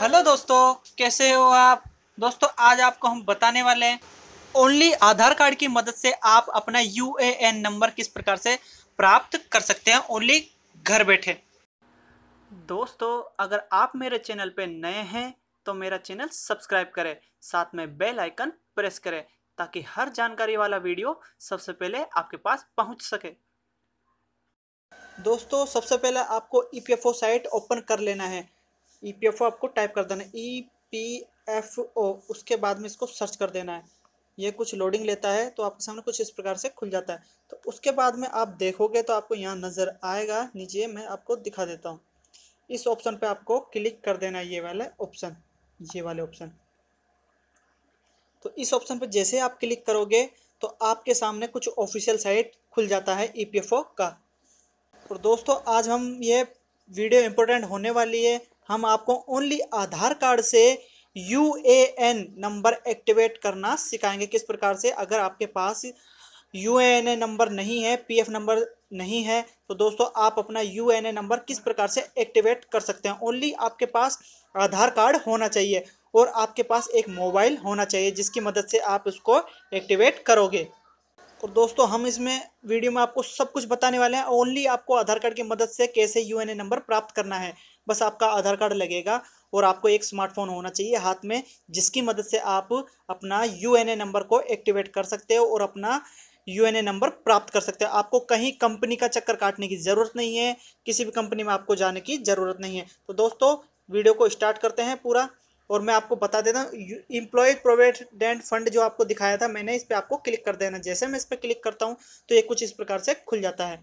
hello दोस्तों कैसे हो आप दोस्तों आज आपको हम बताने वाले हैं ओनली आधार कार्ड की मदद से आप अपना यू नंबर किस प्रकार से प्राप्त कर सकते हैं ओनली घर बैठे दोस्तों अगर आप मेरे चैनल पे नए हैं तो मेरा चैनल सब्सक्राइब करें साथ में बेल आइकन प्रेस करें ताकि हर जानकारी वाला वीडियो सबसे पहले आपके पास पहुंच सके दोस्तों सबसे पहले आपको ई साइट ओपन कर लेना है ई पी एफ ओ आपको टाइप कर देना है ई पी एफ ओ उसके बाद में इसको सर्च कर देना है ये कुछ लोडिंग लेता है तो आपके सामने कुछ इस प्रकार से खुल जाता है तो उसके बाद में आप देखोगे तो आपको यहाँ नज़र आएगा नीचे मैं आपको दिखा देता हूँ इस ऑप्शन पे आपको क्लिक कर देना है ये वाला ऑप्शन ये वाले ऑप्शन तो इस ऑप्शन पर जैसे आप क्लिक करोगे तो आपके सामने कुछ ऑफिशियल साइट खुल जाता है ई e का और दोस्तों आज हम ये वीडियो इम्पोर्टेंट होने वाली है हम आपको ओनली आधार कार्ड से U A N number activate करना सिखाएंगे किस प्रकार से अगर आपके पास U A N a number नहीं है पी एफ नंबर नहीं है तो दोस्तों आप अपना यू एन ए नंबर किस प्रकार से एक्टिवेट कर सकते हैं ओनली आपके पास आधार कार्ड होना चाहिए और आपके पास एक मोबाइल होना चाहिए जिसकी मदद से आप उसको एक्टिवेट करोगे और दोस्तों हम इसमें वीडियो में आपको सब कुछ बताने वाले हैं ओनली आपको आधार कार्ड की मदद से कैसे यू नंबर प्राप्त करना है बस आपका आधार कार्ड लगेगा और आपको एक स्मार्टफोन होना चाहिए हाथ में जिसकी मदद से आप अपना यू नंबर को एक्टिवेट कर सकते हो और अपना यू नंबर प्राप्त कर सकते हो आपको कहीं कंपनी का चक्कर काटने की ज़रूरत नहीं है किसी भी कंपनी में आपको जाने की ज़रूरत नहीं है तो दोस्तों वीडियो को स्टार्ट करते हैं पूरा और मैं आपको बता देता हूँ इम्प्लॉय प्रोविडेंट फंड जो आपको दिखाया था मैंने इस पर आपको क्लिक कर देना जैसे मैं इस पर क्लिक करता हूँ तो ये कुछ इस प्रकार से खुल जाता है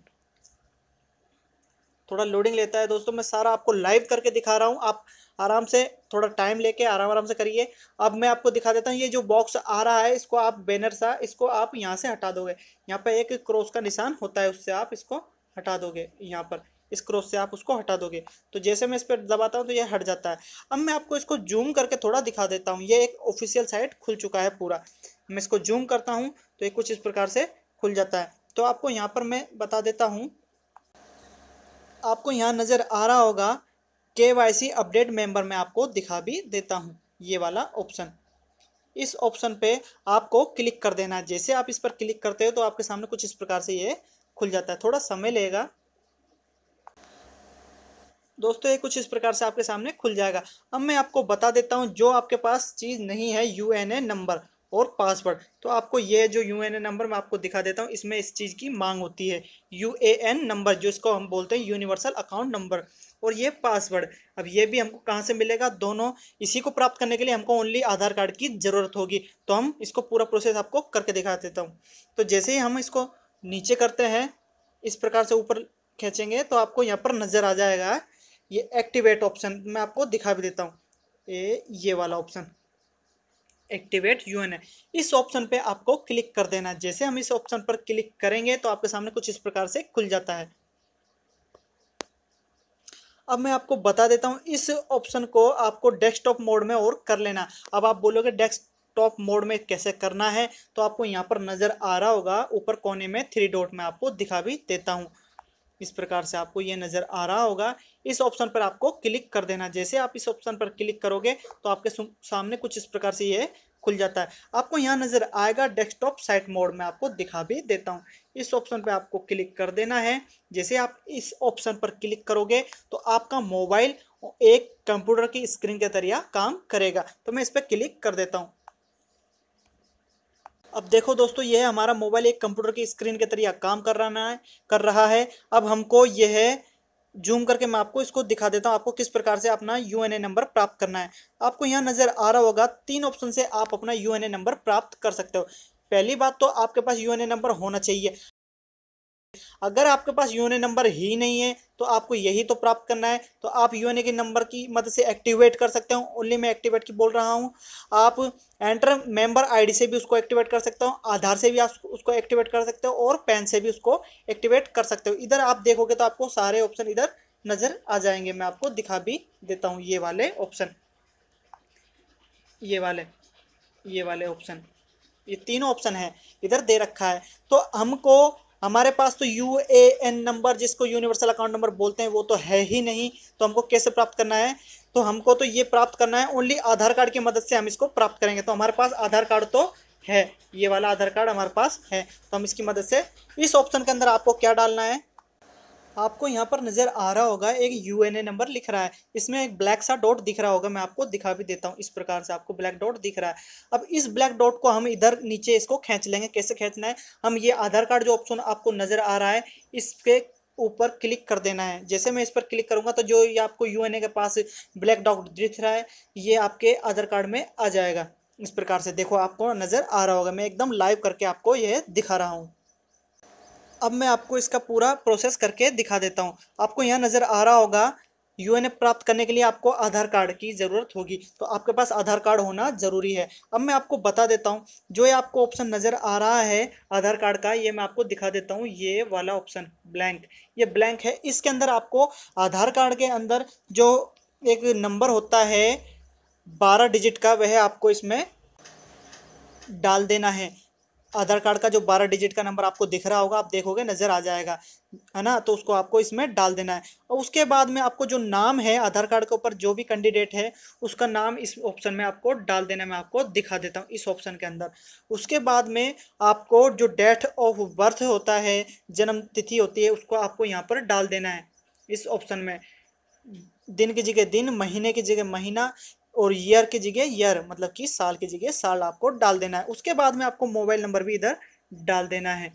थोड़ा लोडिंग लेता है दोस्तों मैं सारा आपको लाइव करके दिखा रहा हूँ आप आराम से थोड़ा टाइम लेके आराम आराम से करिए अब मैं आपको दिखा देता हूँ ये जो बॉक्स आ रहा है इसको आप बैनर सा इसको आप यहाँ से हटा दोगे यहाँ पर एक क्रॉस का निशान होता है उससे आप इसको हटा दोगे यहाँ पर इस क्रॉस से आप उसको हटा दोगे तो जैसे मैं इस पर दबाता हूँ तो ये हट जाता है अब मैं आपको इसको जूम करके थोड़ा दिखा देता हूँ ये एक ऑफिशियल साइट खुल चुका है पूरा मैं इसको जूम करता हूँ तो ये कुछ इस प्रकार से खुल जाता है तो आपको यहाँ पर मैं बता देता हूँ आपको यहाँ नज़र आ रहा होगा के वाई सी अपडेट मेंबर में आपको दिखा भी देता हूँ ये वाला ऑप्शन इस ऑप्शन पे आपको क्लिक कर देना है जैसे आप इस पर क्लिक करते हो तो आपके सामने कुछ इस प्रकार से ये खुल जाता है थोड़ा समय लेगा दोस्तों ये कुछ इस प्रकार से आपके सामने खुल जाएगा अब मैं आपको बता देता हूँ जो आपके पास चीज़ नहीं है यू नंबर और पासवर्ड तो आपको ये जो यू एन ए नंबर मैं आपको दिखा देता हूँ इसमें इस चीज़ की मांग होती है यू ए एन नंबर जो इसको हम बोलते हैं यूनिवर्सल अकाउंट नंबर और ये पासवर्ड अब ये भी हमको कहाँ से मिलेगा दोनों इसी को प्राप्त करने के लिए हमको ओनली आधार कार्ड की ज़रूरत होगी तो हम इसको पूरा प्रोसेस आपको करके दिखा देता हूँ तो जैसे ही हम इसको नीचे करते हैं इस प्रकार से ऊपर खींचेंगे तो आपको यहाँ पर नज़र आ जाएगा ये एक्टिवेट ऑप्शन मैं आपको दिखा भी देता हूँ ये ये वाला ऑप्शन एक्टिवेट यू एन इस ऑप्शन पे आपको क्लिक कर देना है जैसे हम इस ऑप्शन पर क्लिक करेंगे तो आपके सामने कुछ इस प्रकार से खुल जाता है अब मैं आपको बता देता हूँ इस ऑप्शन को आपको डेस्कटॉप मोड में और कर लेना अब आप बोलोगे डेस्क टॉप मोड में कैसे करना है तो आपको यहाँ पर नज़र आ रहा होगा ऊपर कोने में थ्री डॉट में आपको दिखा भी देता हूँ इस प्रकार से आपको ये नज़र आ रहा होगा इस ऑप्शन पर आपको क्लिक कर देना जैसे आप इस ऑप्शन पर क्लिक करोगे तो आपके सामने कुछ इस प्रकार से ये खुल जाता है आपको यहाँ नज़र आएगा डेस्कटॉप साइट मोड में आपको दिखा भी देता हूँ इस ऑप्शन पर आपको क्लिक कर देना है जैसे आप इस ऑप्शन पर क्लिक करोगे तो आपका मोबाइल एक कंप्यूटर की स्क्रीन के जरिया काम करेगा तो मैं इस पर क्लिक कर देता हूँ अब देखो दोस्तों यह हमारा मोबाइल एक कंप्यूटर की स्क्रीन के तरीका काम कर रहा है कर रहा है अब हमको यह जूम करके मैं आपको इसको दिखा देता हूँ आपको किस प्रकार से अपना यू नंबर प्राप्त करना है आपको यहाँ नज़र आ रहा होगा तीन ऑप्शन से आप अपना यू नंबर प्राप्त कर सकते हो पहली बात तो आपके पास यू नंबर होना चाहिए अगर आपके पास यू नंबर ही नहीं है तो आपको यही तो प्राप्त करना है तो आप यू के नंबर की मदद मतलब से एक्टिवेट कर सकते हो ओनली मैं एक्टिवेट की बोल रहा हूँ आप एंटर मेंबर आईडी से भी उसको एक्टिवेट कर सकते हो आधार से भी आप उसको एक्टिवेट कर सकते हो और पैन से भी उसको एक्टिवेट कर सकते हो इधर आप देखोगे तो आपको सारे ऑप्शन इधर नज़र आ जाएंगे मैं आपको दिखा भी देता हूँ ये वाले ऑप्शन ये वाले ये वाले ऑप्शन ये तीनों ऑप्शन है इधर दे रखा है तो हमको हमारे पास तो यू ए एन नंबर जिसको यूनिवर्सल अकाउंट नंबर बोलते हैं वो तो है ही नहीं तो हमको कैसे प्राप्त करना है तो हमको तो ये प्राप्त करना है ओनली आधार कार्ड की मदद से हम इसको प्राप्त करेंगे तो हमारे पास आधार कार्ड तो है ये वाला आधार कार्ड हमारे पास है तो हम इसकी मदद से इस ऑप्शन के अंदर आपको क्या डालना है आपको यहाँ पर नज़र आ रहा होगा एक यू एन ए नंबर लिख रहा है इसमें एक ब्लैक सा डॉट दिख रहा होगा मैं आपको दिखा भी देता हूँ इस प्रकार से आपको ब्लैक डॉट दिख रहा है अब इस ब्लैक डॉट को हम इधर नीचे इसको खींच लेंगे कैसे खींचना है हम ये आधार कार्ड जो ऑप्शन आपको नज़र आ रहा है इस ऊपर क्लिक कर देना है जैसे मैं इस पर क्लिक करूँगा तो जो ये आपको यू के पास ब्लैक डॉट दिख रहा है ये आपके आधार कार्ड में आ जाएगा इस प्रकार से देखो आपको नज़र आ रहा होगा मैं एकदम लाइव करके आपको यह दिखा रहा हूँ अब मैं आपको इसका पूरा प्रोसेस करके दिखा देता हूँ आपको यहाँ नज़र आ रहा होगा यू प्राप्त करने के लिए आपको आधार कार्ड की ज़रूरत होगी तो आपके पास आधार कार्ड होना ज़रूरी है अब मैं आपको बता देता हूँ जो ये आपको ऑप्शन नज़र आ रहा है आधार कार्ड का ये मैं आपको दिखा देता हूँ ये वाला ऑप्शन ब्लैंक ये ब्लैंक है इसके अंदर आपको आधार कार्ड के अंदर जो एक नंबर होता है बारह डिजिट का वह आपको इसमें डाल देना है आधार कार्ड का जो बारह डिजिट का नंबर आपको दिख रहा होगा आप देखोगे नज़र आ जाएगा है ना तो उसको आपको इसमें डाल देना है और उसके बाद में आपको जो नाम है आधार कार्ड के ऊपर जो भी कैंडिडेट है उसका नाम इस ऑप्शन में आपको डाल देना मैं आपको दिखा देता हूँ इस ऑप्शन के अंदर उसके बाद में आपको जो डेट ऑफ बर्थ होता है जन्म तिथि होती है उसको आपको यहाँ पर डाल देना है इस ऑप्शन में दिन की जगह दिन महीने की जगह महीना और ईयर की जगह ईयर मतलब कि साल की जगह साल आपको डाल देना है उसके बाद में आपको मोबाइल नंबर भी इधर डाल देना है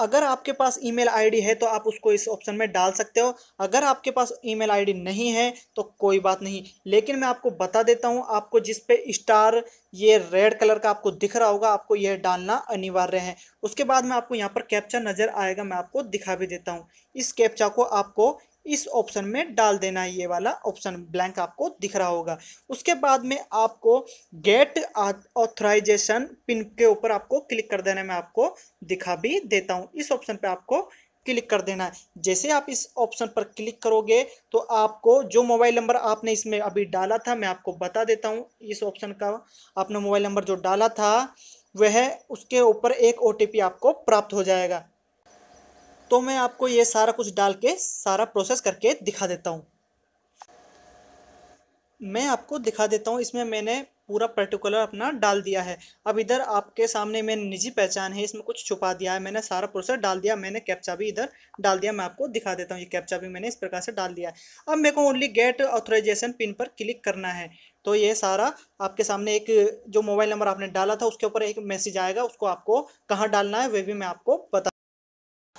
अगर आपके पास ईमेल आईडी है तो आप उसको इस ऑप्शन में डाल सकते हो अगर आपके पास ईमेल आईडी नहीं है तो कोई बात नहीं लेकिन मैं आपको बता देता हूँ आपको जिस पे स्टार ये रेड कलर का आपको दिख रहा होगा आपको यह डालना अनिवार्य है उसके बाद में आपको यहाँ पर कैप्चा नज़र आएगा मैं आपको दिखा भी देता हूँ इस कैप्चा को आपको इस ऑप्शन में डाल देना है ये वाला ऑप्शन ब्लैंक आपको दिख रहा होगा उसके बाद में आपको गेट ऑथराइजेशन पिन के ऊपर आपको क्लिक कर देना मैं आपको दिखा भी देता हूँ इस ऑप्शन पर आपको क्लिक कर देना है जैसे आप इस ऑप्शन पर क्लिक करोगे तो आपको जो मोबाइल नंबर आपने इसमें अभी डाला था मैं आपको बता देता हूँ इस ऑप्शन का आपने मोबाइल नंबर जो डाला था वह उसके ऊपर एक ओ आपको प्राप्त हो जाएगा तो मैं आपको ये सारा कुछ डाल के सारा प्रोसेस करके दिखा देता हूँ मैं आपको दिखा देता हूँ इसमें मैंने पूरा पर्टिकुलर अपना डाल दिया है अब इधर आपके सामने मैंने निजी पहचान है इसमें कुछ छुपा दिया है मैंने सारा प्रोसेस डाल दिया मैंने कैप्चा भी इधर डाल दिया मैं आपको दिखा देता हूँ ये कैप्चा भी मैंने इस प्रकार से डाल दिया है अब मेरे को ओनली गेट ऑथोराइजेशन पिन पर क्लिक करना है तो ये सारा आपके सामने एक जो मोबाइल नंबर आपने डाला था उसके ऊपर एक मैसेज आएगा उसको आपको कहाँ डालना है वह भी मैं आपको बता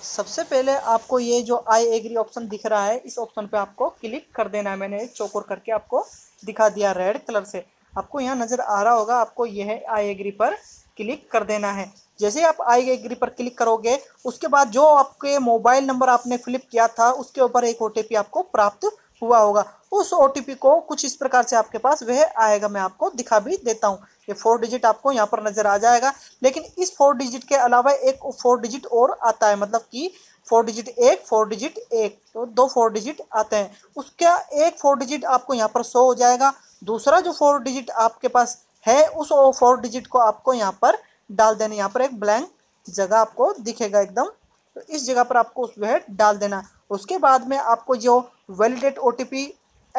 सबसे पहले आपको ये जो आई एग्री ऑप्शन दिख रहा है इस ऑप्शन पे आपको क्लिक कर देना है मैंने चौकोर करके आपको दिखा दिया रेड कलर से आपको यहाँ नज़र आ रहा होगा आपको यह आई एग्री पर क्लिक कर देना है जैसे आप आई एग्री पर क्लिक करोगे उसके बाद जो आपके मोबाइल नंबर आपने फ्लिप किया था उसके ऊपर एक ओ आपको प्राप्त हुआ होगा उस ओ को कुछ इस प्रकार से आपके पास वह आएगा मैं आपको दिखा भी देता हूँ ये फोर डिजिट आपको यहाँ पर नज़र आ जाएगा लेकिन इस फोर डिजिट के अलावा एक फोर डिजिट और आता है मतलब कि फोर डिजिट एक फोर डिजिट एक तो दो फोर डिजिट आते हैं उसका एक फोर डिजिट आपको यहाँ पर शो हो जाएगा दूसरा जो फोर डिजिट आपके पास है उस फोर डिजिट को आपको यहाँ पर डाल देना यहाँ पर एक ब्लैंक जगह आपको दिखेगा एकदम तो इस जगह पर आपको वह डाल देना उसके बाद में आपको जो validate O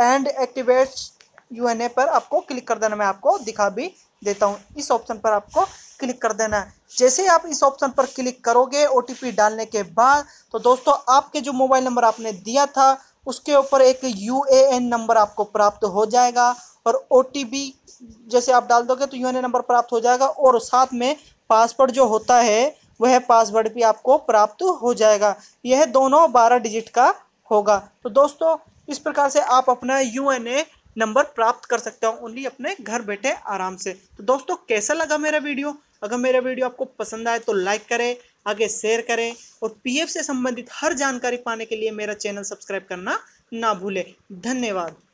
and activates U पर आपको क्लिक कर देना मैं आपको दिखा भी देता हूँ इस ऑप्शन पर आपको क्लिक कर देना है जैसे आप इस ऑप्शन पर क्लिक करोगे ओ डालने के बाद तो दोस्तों आपके जो मोबाइल नंबर आपने दिया था उसके ऊपर एक यू नंबर आपको प्राप्त हो जाएगा और ओ जैसे आप डाल दोगे तो यू नंबर प्राप्त हो जाएगा और साथ में पासवर्ड जो होता है वह पासवर्ड भी आपको प्राप्त हो जाएगा यह दोनों बारह डिजिट का होगा तो दोस्तों इस प्रकार से आप अपना यू नंबर प्राप्त कर सकते हो ओनली अपने घर बैठे आराम से तो दोस्तों कैसा लगा मेरा वीडियो अगर मेरा वीडियो आपको पसंद आए तो लाइक करें आगे शेयर करें और पीएफ से संबंधित हर जानकारी पाने के लिए मेरा चैनल सब्सक्राइब करना ना भूलें धन्यवाद